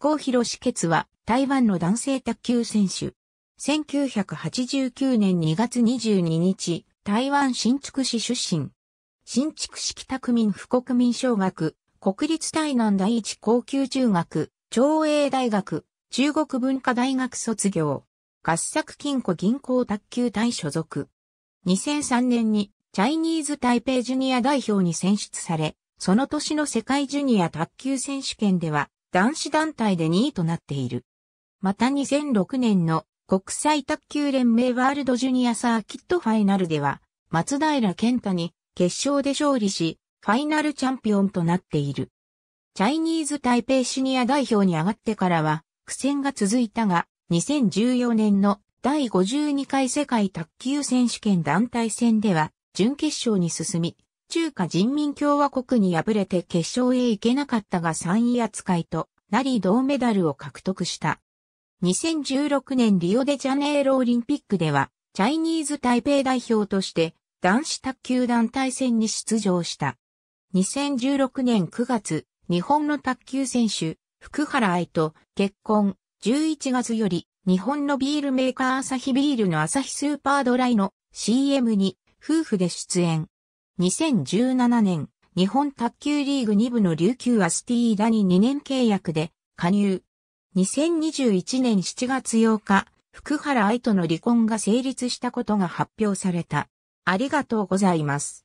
郷ひ志傑は台湾の男性卓球選手。1989年2月22日、台湾新築市出身。新築式北民府国民小学、国立台南第一高級中学、長英大学、中国文化大学卒業。合作金庫銀行卓球隊所属。2003年にチャイニーズ台北ジュニア代表に選出され、その年の世界ジュニア卓球選手権では男子団体で2位となっている。また2006年の国際卓球連盟ワールドジュニアサーキットファイナルでは、松平健太に決勝で勝利し、ファイナルチャンピオンとなっている。チャイニーズ台北シニア代表に上がってからは苦戦が続いたが、2014年の第52回世界卓球選手権団体戦では準決勝に進み、中華人民共和国に敗れて決勝へ行けなかったが3位扱いとなり銅メダルを獲得した。2016年リオデジャネイロオリンピックでは、チャイニーズ台北代表として男子卓球団体戦に出場した。2016年9月、日本の卓球選手、福原愛と結婚、11月より、日本のビールメーカーアサヒビールのアサヒスーパードライの CM に夫婦で出演。2017年、日本卓球リーグ2部の琉球アスティーダに2年契約で加入。2021年7月8日、福原愛との離婚が成立したことが発表された。ありがとうございます。